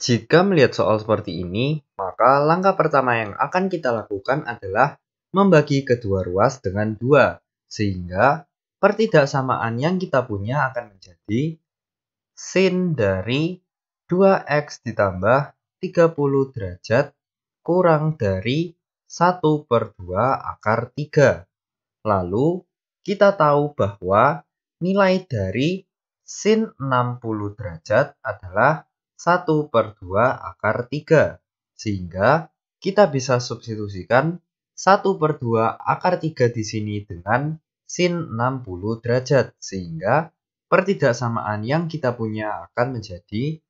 Jika melihat soal seperti ini, maka langkah pertama yang akan kita lakukan adalah membagi kedua ruas dengan dua, sehingga pertidaksamaan yang kita punya akan menjadi sin dari 2x ditambah 30 derajat kurang dari 1 per 2 akar 3. Lalu, kita tahu bahwa nilai dari sin 60 derajat adalah 1 per 2 akar 3. Sehingga kita bisa substitusikan 1 per 2 akar 3 di sini dengan sin 60 derajat. Sehingga pertidaksamaan yang kita punya akan menjadi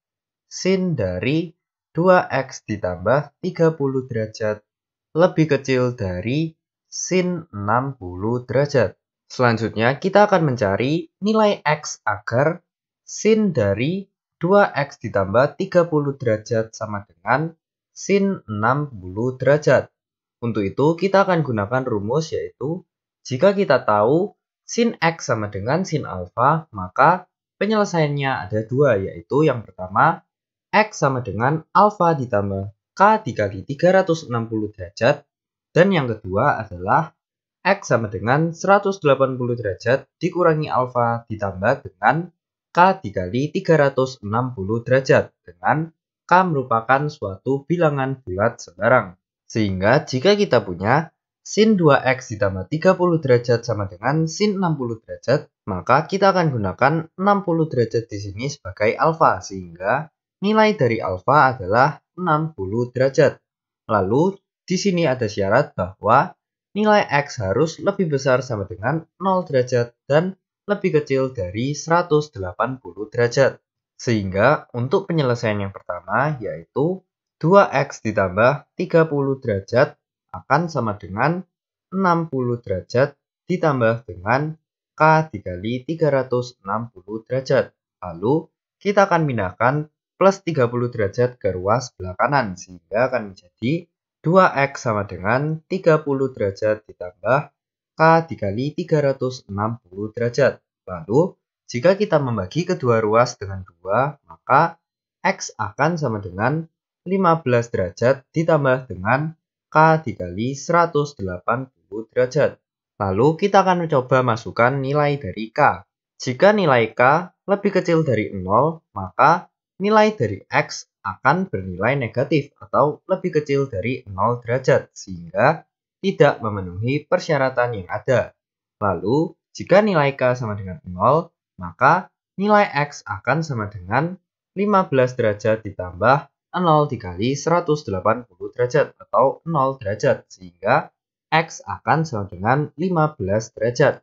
sin dari 2x ditambah 30 derajat lebih kecil dari sin 60 derajat. Selanjutnya kita akan mencari nilai x agar sin dari 2x ditambah 30 derajat sama dengan sin 60 derajat. Untuk itu, kita akan gunakan rumus yaitu jika kita tahu sin x sama dengan sin alfa, maka penyelesaiannya ada dua, yaitu yang pertama, x sama dengan alfa ditambah k dikali 360 derajat, dan yang kedua adalah x sama dengan 180 derajat dikurangi alfa ditambah dengan K dikali 360 derajat dengan K merupakan suatu bilangan bulat sembarang. Sehingga jika kita punya sin 2x ditambah 30 derajat sama dengan sin 60 derajat, maka kita akan gunakan 60 derajat di sini sebagai alfa, sehingga nilai dari alfa adalah 60 derajat. Lalu, di sini ada syarat bahwa nilai x harus lebih besar sama dengan 0 derajat dan lebih kecil dari 180 derajat. Sehingga untuk penyelesaian yang pertama yaitu 2x ditambah 30 derajat akan sama dengan 60 derajat ditambah dengan K dikali 360 derajat. Lalu kita akan pindahkan plus 30 derajat ke ruas sebelah kanan sehingga akan menjadi 2x sama dengan 30 derajat ditambah K dikali 360 derajat. Lalu, jika kita membagi kedua ruas dengan dua, maka X akan sama dengan 15 derajat ditambah dengan K dikali 180 derajat. Lalu kita akan mencoba masukkan nilai dari K. Jika nilai K lebih kecil dari 0, maka nilai dari X akan bernilai negatif atau lebih kecil dari 0 derajat, sehingga tidak memenuhi persyaratan yang ada. Lalu, jika nilai K sama dengan 0, maka nilai X akan sama dengan 15 derajat ditambah 0 dikali 180 derajat atau 0 derajat sehingga X akan sama dengan 15 derajat.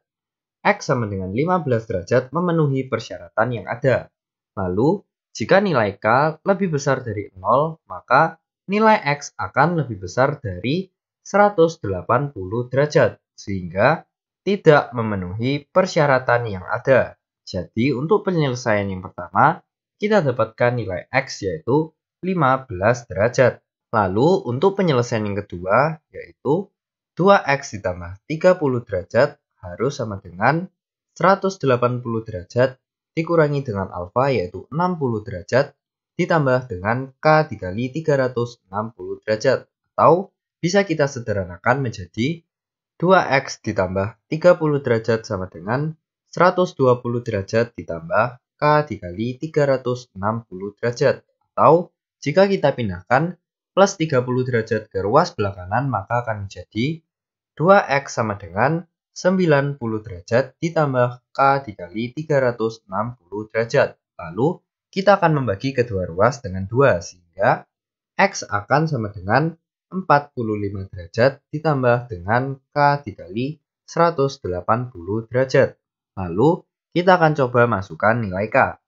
X sama dengan 15 derajat memenuhi persyaratan yang ada. Lalu, jika nilai K lebih besar dari 0, maka nilai X akan lebih besar dari 180 derajat sehingga tidak memenuhi persyaratan yang ada. Jadi untuk penyelesaian yang pertama, kita dapatkan nilai X yaitu 15 derajat. Lalu untuk penyelesaian yang kedua yaitu 2x ditambah 30 derajat harus sama dengan 180 derajat dikurangi dengan alfa yaitu 60 derajat ditambah dengan K dikali 360 derajat atau bisa kita sederhanakan menjadi 2x ditambah 30 derajat sama dengan 120 derajat ditambah K dikali 360 derajat. Atau jika kita pindahkan plus 30 derajat ke ruas belakangan maka akan menjadi 2x sama dengan 90 derajat ditambah K dikali 360 derajat. Lalu, kita akan membagi kedua ruas dengan 2 sehingga X akan sama dengan 45 derajat ditambah dengan K dikali 180 derajat. Lalu, kita akan coba masukkan nilai K.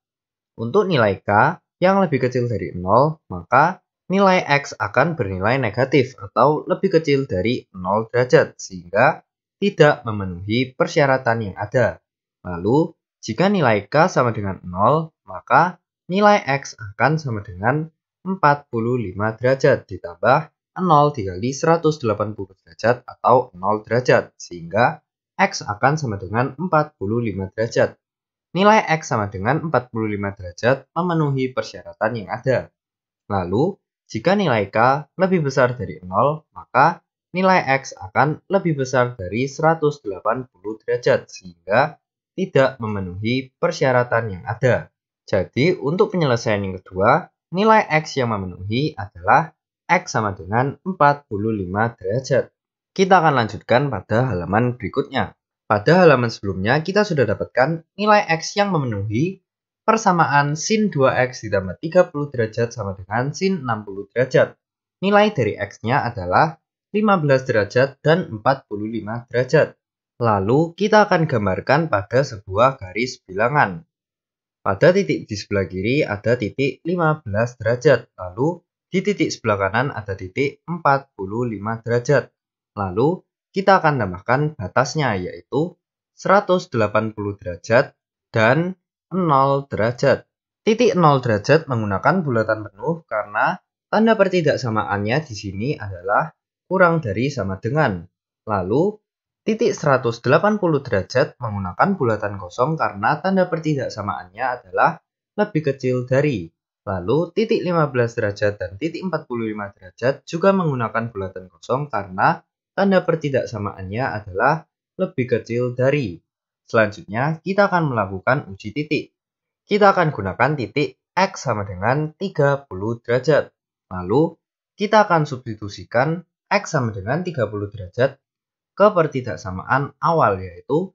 Untuk nilai K yang lebih kecil dari 0, maka nilai X akan bernilai negatif atau lebih kecil dari 0 derajat, sehingga tidak memenuhi persyaratan yang ada. Lalu, jika nilai K sama dengan 0, maka nilai X akan sama dengan 45 derajat ditambah 0 dikali 180 derajat atau 0 derajat, sehingga X akan sama dengan 45 derajat. Nilai X sama dengan 45 derajat memenuhi persyaratan yang ada. Lalu, jika nilai K lebih besar dari 0, maka nilai X akan lebih besar dari 180 derajat sehingga tidak memenuhi persyaratan yang ada. Jadi, untuk penyelesaian yang kedua, nilai X yang memenuhi adalah X sama dengan 45 derajat. Kita akan lanjutkan pada halaman berikutnya. Pada halaman sebelumnya, kita sudah dapatkan nilai X yang memenuhi persamaan sin 2X ditambah 30 derajat sama dengan sin 60 derajat. Nilai dari X-nya adalah 15 derajat dan 45 derajat. Lalu, kita akan gambarkan pada sebuah garis bilangan. Pada titik di sebelah kiri ada titik 15 derajat, lalu di titik sebelah kanan ada titik 45 derajat. Lalu, kita akan tambahkan batasnya yaitu 180 derajat dan 0 derajat. Titik 0 derajat menggunakan bulatan penuh karena tanda pertidaksamaannya di sini adalah kurang dari sama dengan. Lalu, titik 180 derajat menggunakan bulatan kosong karena tanda pertidaksamaannya adalah lebih kecil dari. Lalu, titik 15 derajat dan titik 45 derajat juga menggunakan bulatan kosong karena tanda pertidaksamaannya adalah lebih kecil dari. Selanjutnya, kita akan melakukan uji titik. Kita akan gunakan titik X sama dengan 30 derajat. Lalu, kita akan substitusikan X sama dengan 30 derajat ke pertidaksamaan awal yaitu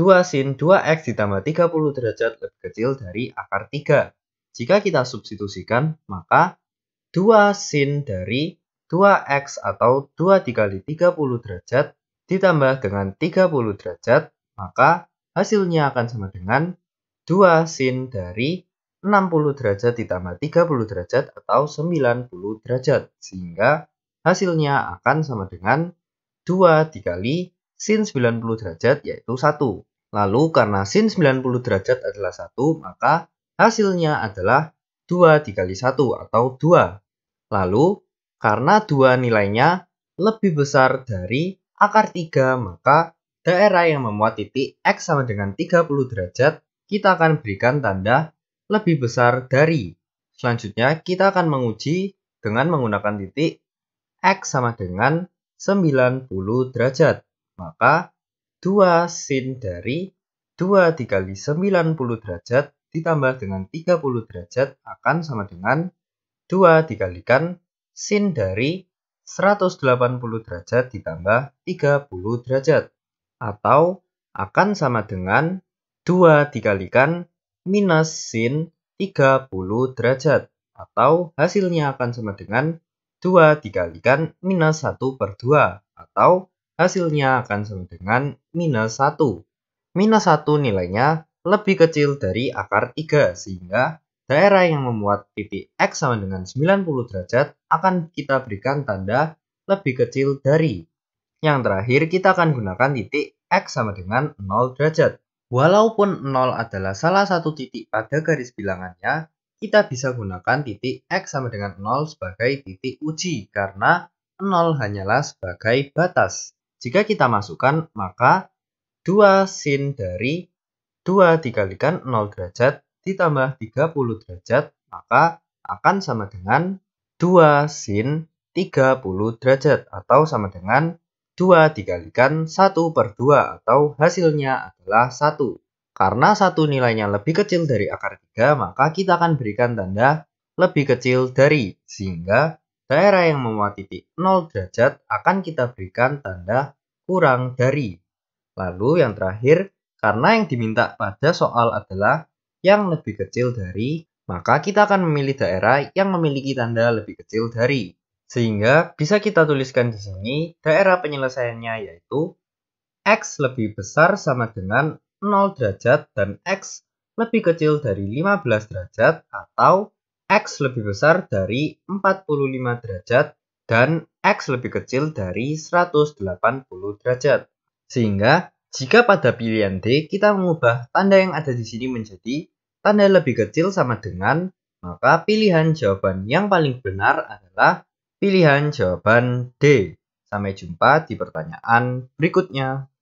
2 sin 2x ditambah 30 derajat lebih kecil dari akar 3. Jika kita substitusikan, maka 2 sin dari 2x atau 2 dikali 30 derajat ditambah dengan 30 derajat, maka hasilnya akan sama dengan 2 sin dari 60 derajat ditambah 30 derajat atau 90 derajat, sehingga hasilnya akan sama dengan 2 dikali sin 90 derajat yaitu 1. Lalu karena sin 90 derajat adalah 1, maka Hasilnya adalah 2 dikali 1 atau 2. Lalu, karena 2 nilainya lebih besar dari akar 3, maka daerah yang memuat titik X sama dengan 30 derajat, kita akan berikan tanda lebih besar dari. Selanjutnya, kita akan menguji dengan menggunakan titik X sama dengan 90 derajat. Maka 2 sin dari 2 dikali 90 derajat ditambah dengan 30 derajat akan sama dengan 2 dikalikan sin dari 180 derajat ditambah 30 derajat atau akan sama dengan 2 dikalikan minus sin 30 derajat atau hasilnya akan sama dengan 2 dikalikan minus 1 per 2 atau hasilnya akan sama dengan minus 1. Minus 1 nilainya lebih kecil dari akar 3 sehingga daerah yang memuat titik X sama dengan 90 derajat akan kita berikan tanda lebih kecil dari. Yang terakhir kita akan gunakan titik X sama dengan 0 derajat. Walaupun 0 adalah salah satu titik pada garis bilangannya, kita bisa gunakan titik X sama dengan 0 sebagai titik uji karena 0 hanyalah sebagai batas. Jika kita masukkan, maka 2 sin dari 2 dikalikan 0 derajat ditambah 30 derajat, maka akan sama dengan 2 sin 30 derajat atau sama dengan 2 dikalikan 1 per 2 atau hasilnya adalah 1. Karena 1 nilainya lebih kecil dari akar 3, maka kita akan berikan tanda lebih kecil dari, sehingga daerah yang memuat titik 0 derajat akan kita berikan tanda kurang dari. Lalu yang terakhir, karena yang diminta pada soal adalah yang lebih kecil dari, maka kita akan memilih daerah yang memiliki tanda lebih kecil dari. Sehingga bisa kita tuliskan di sini daerah penyelesaiannya yaitu X lebih besar sama dengan 0 derajat dan X lebih kecil dari 15 derajat atau X lebih besar dari 45 derajat dan X lebih kecil dari 180 derajat. Sehingga jika pada pilihan D kita mengubah tanda yang ada di sini menjadi tanda lebih kecil sama dengan, maka pilihan jawaban yang paling benar adalah pilihan jawaban D. Sampai jumpa di pertanyaan berikutnya.